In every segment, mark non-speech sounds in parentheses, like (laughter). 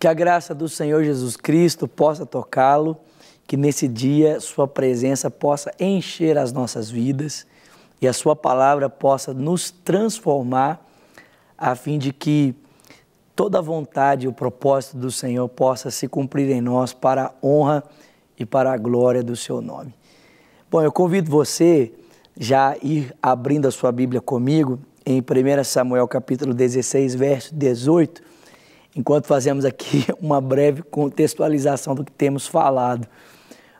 Que a graça do Senhor Jesus Cristo possa tocá-lo, que nesse dia Sua presença possa encher as nossas vidas e a Sua palavra possa nos transformar, a fim de que toda a vontade e o propósito do Senhor possa se cumprir em nós para a honra e para a glória do Seu nome. Bom, eu convido você já ir abrindo a sua Bíblia comigo em 1 Samuel capítulo 16, verso 18 enquanto fazemos aqui (laughs) uma breve contextualização do que temos falado.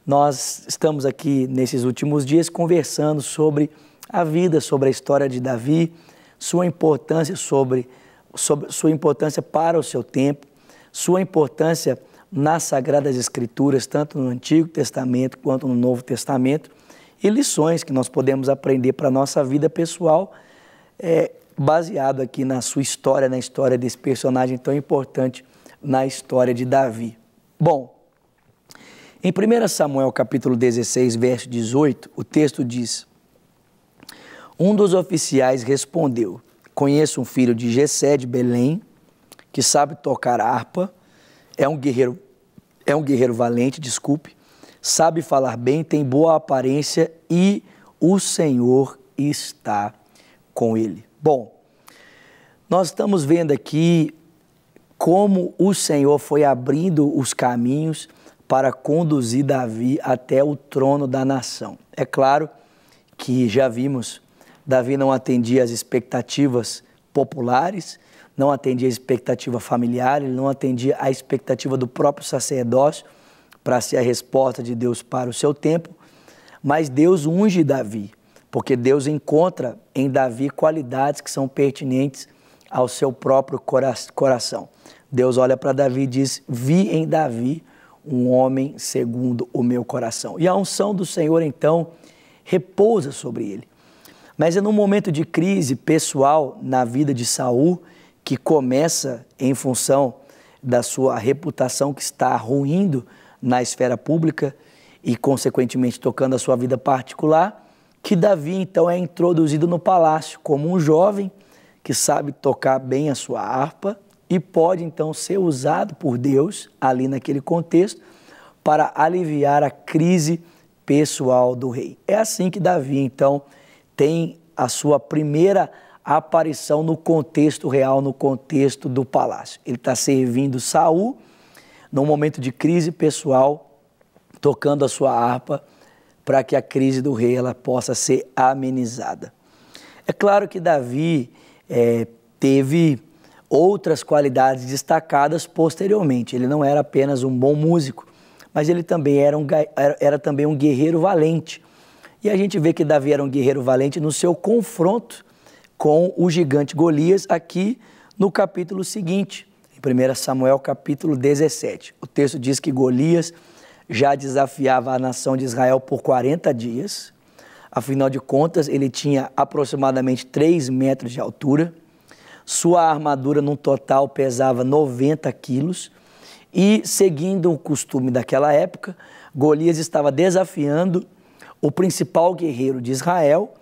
Nós estamos aqui nesses últimos dias conversando sobre a vida, sobre a história de Davi, sua importância sobre, sobre sua importância para o seu tempo, sua importância nas sagradas escrituras, tanto no Antigo Testamento quanto no Novo Testamento, e lições que nós podemos aprender para a nossa vida pessoal, é, baseado aqui na sua história, na história desse personagem tão importante na história de Davi. Bom, em 1 Samuel capítulo 16, verso 18, o texto diz: Um dos oficiais respondeu: Conheço um filho de Gesé de Belém, que sabe tocar harpa, é um guerreiro, é um guerreiro valente, desculpe, sabe falar bem, tem boa aparência e o Senhor está com ele. Bom, nós estamos vendo aqui como o Senhor foi abrindo os caminhos para conduzir Davi até o trono da nação. É claro que já vimos, Davi não atendia às expectativas populares, não atendia à expectativa familiar, ele não atendia à expectativa do próprio sacerdócio para ser a resposta de Deus para o seu tempo, mas Deus unge Davi porque Deus encontra em Davi qualidades que são pertinentes ao seu próprio coração. Deus olha para Davi e diz: Vi em Davi um homem segundo o meu coração. E a unção do Senhor então repousa sobre ele. Mas é num momento de crise pessoal na vida de Saul que começa em função da sua reputação que está ruindo na esfera pública e consequentemente tocando a sua vida particular, que Davi então é introduzido no palácio como um jovem que sabe tocar bem a sua harpa e pode então ser usado por Deus ali naquele contexto para aliviar a crise pessoal do rei. É assim que Davi então tem a sua primeira aparição no contexto real, no contexto do palácio. Ele está servindo Saul num momento de crise pessoal, tocando a sua harpa para que a crise do rei ela possa ser amenizada. É claro que Davi é, teve outras qualidades destacadas posteriormente. Ele não era apenas um bom músico, mas ele também era, um, era, era também um guerreiro valente. E a gente vê que Davi era um guerreiro valente no seu confronto com o gigante Golias aqui no capítulo seguinte, em 1 Samuel capítulo 17. O texto diz que Golias já desafiava a nação de Israel por 40 dias. Afinal de contas, ele tinha aproximadamente 3 metros de altura. Sua armadura, no total, pesava 90 quilos. E, seguindo o costume daquela época, Golias estava desafiando o principal guerreiro de Israel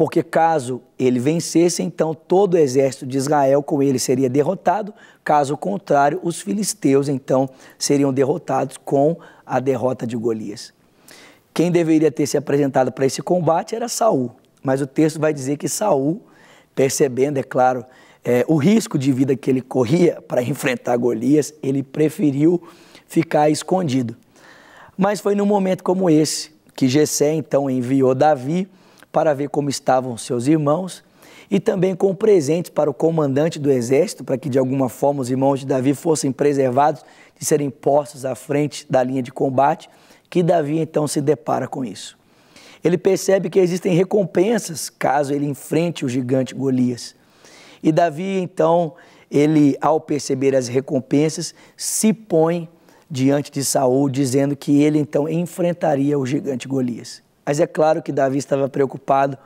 porque caso ele vencesse, então todo o exército de Israel com ele seria derrotado, caso contrário, os filisteus então seriam derrotados com a derrota de Golias. Quem deveria ter se apresentado para esse combate era Saul, mas o texto vai dizer que Saul, percebendo, é claro, é, o risco de vida que ele corria para enfrentar Golias, ele preferiu ficar escondido. Mas foi num momento como esse que Jessé então enviou Davi para ver como estavam seus irmãos, e também com presentes para o comandante do exército, para que de alguma forma os irmãos de Davi fossem preservados de serem postos à frente da linha de combate, que Davi então se depara com isso. Ele percebe que existem recompensas caso ele enfrente o gigante Golias. E Davi então, ele ao perceber as recompensas, se põe diante de Saul dizendo que ele então enfrentaria o gigante Golias. Mas é claro que Davi estava preocupado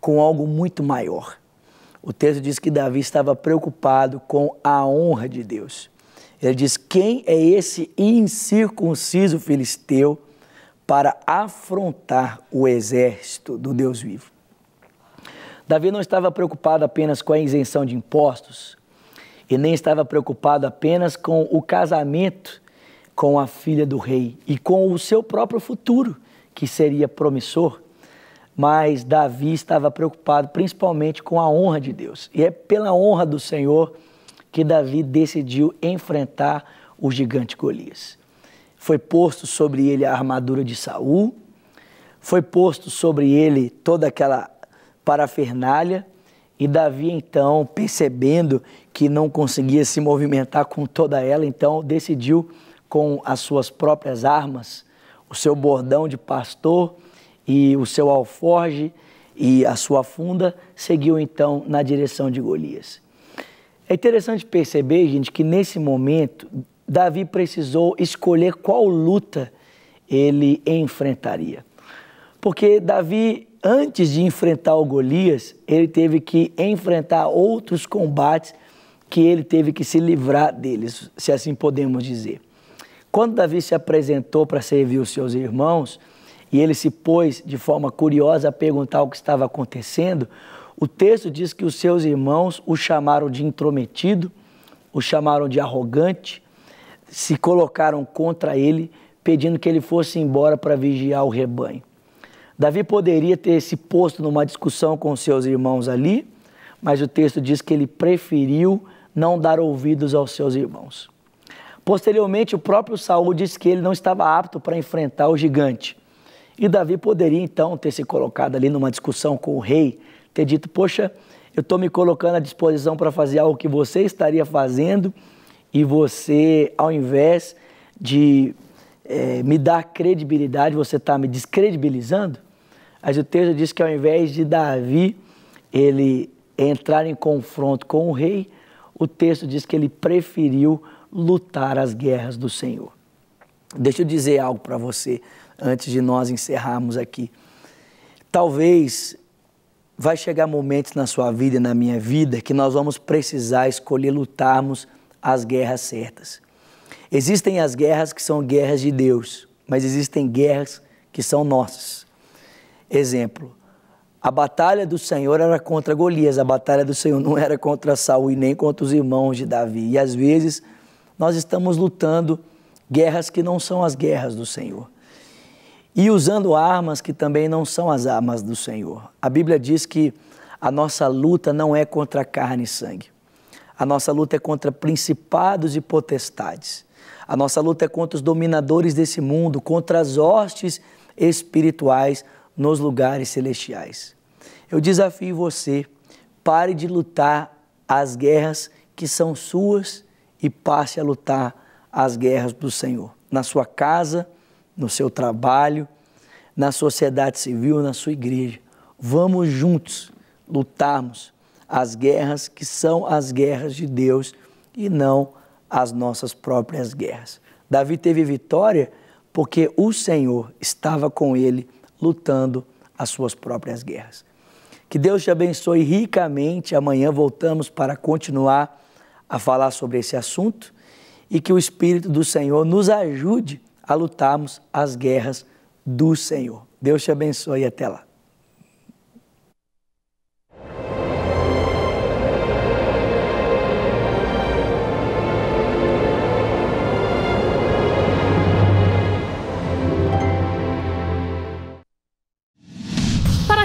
com algo muito maior. O texto diz que Davi estava preocupado com a honra de Deus. Ele diz: Quem é esse incircunciso filisteu para afrontar o exército do Deus vivo? Davi não estava preocupado apenas com a isenção de impostos e nem estava preocupado apenas com o casamento com a filha do rei e com o seu próprio futuro que seria promissor, mas Davi estava preocupado principalmente com a honra de Deus. E é pela honra do Senhor que Davi decidiu enfrentar o gigante Golias. Foi posto sobre ele a armadura de Saul, foi posto sobre ele toda aquela parafernália, e Davi então, percebendo que não conseguia se movimentar com toda ela, então decidiu com as suas próprias armas o seu bordão de pastor e o seu alforge e a sua funda, seguiu então na direção de Golias. É interessante perceber, gente, que nesse momento Davi precisou escolher qual luta ele enfrentaria. Porque Davi, antes de enfrentar o Golias, ele teve que enfrentar outros combates que ele teve que se livrar deles, se assim podemos dizer. Quando Davi se apresentou para servir os seus irmãos, e ele se pôs de forma curiosa a perguntar o que estava acontecendo, o texto diz que os seus irmãos o chamaram de intrometido, o chamaram de arrogante, se colocaram contra ele, pedindo que ele fosse embora para vigiar o rebanho. Davi poderia ter se posto numa discussão com seus irmãos ali, mas o texto diz que ele preferiu não dar ouvidos aos seus irmãos. Posteriormente, o próprio Saul disse que ele não estava apto para enfrentar o gigante. E Davi poderia então ter se colocado ali numa discussão com o rei, ter dito: Poxa, eu estou me colocando à disposição para fazer algo que você estaria fazendo e você, ao invés de é, me dar credibilidade, você está me descredibilizando? Mas o texto diz que ao invés de Davi ele entrar em confronto com o rei, o texto diz que ele preferiu lutar as guerras do Senhor. Deixa eu dizer algo para você antes de nós encerrarmos aqui. Talvez vai chegar momentos na sua vida e na minha vida que nós vamos precisar escolher lutarmos as guerras certas. Existem as guerras que são guerras de Deus, mas existem guerras que são nossas. Exemplo, a batalha do Senhor era contra Golias, a batalha do Senhor não era contra Saul e nem contra os irmãos de Davi. E às vezes nós estamos lutando guerras que não são as guerras do Senhor. E usando armas que também não são as armas do Senhor. A Bíblia diz que a nossa luta não é contra carne e sangue. A nossa luta é contra principados e potestades. A nossa luta é contra os dominadores desse mundo, contra as hostes espirituais nos lugares celestiais. Eu desafio você, pare de lutar as guerras que são suas e passe a lutar as guerras do Senhor, na sua casa, no seu trabalho, na sociedade civil, na sua igreja. Vamos juntos lutarmos as guerras que são as guerras de Deus e não as nossas próprias guerras. Davi teve vitória porque o Senhor estava com ele lutando as suas próprias guerras. Que Deus te abençoe ricamente. Amanhã voltamos para continuar a falar sobre esse assunto e que o Espírito do Senhor nos ajude a lutarmos as guerras do Senhor. Deus te abençoe e até lá.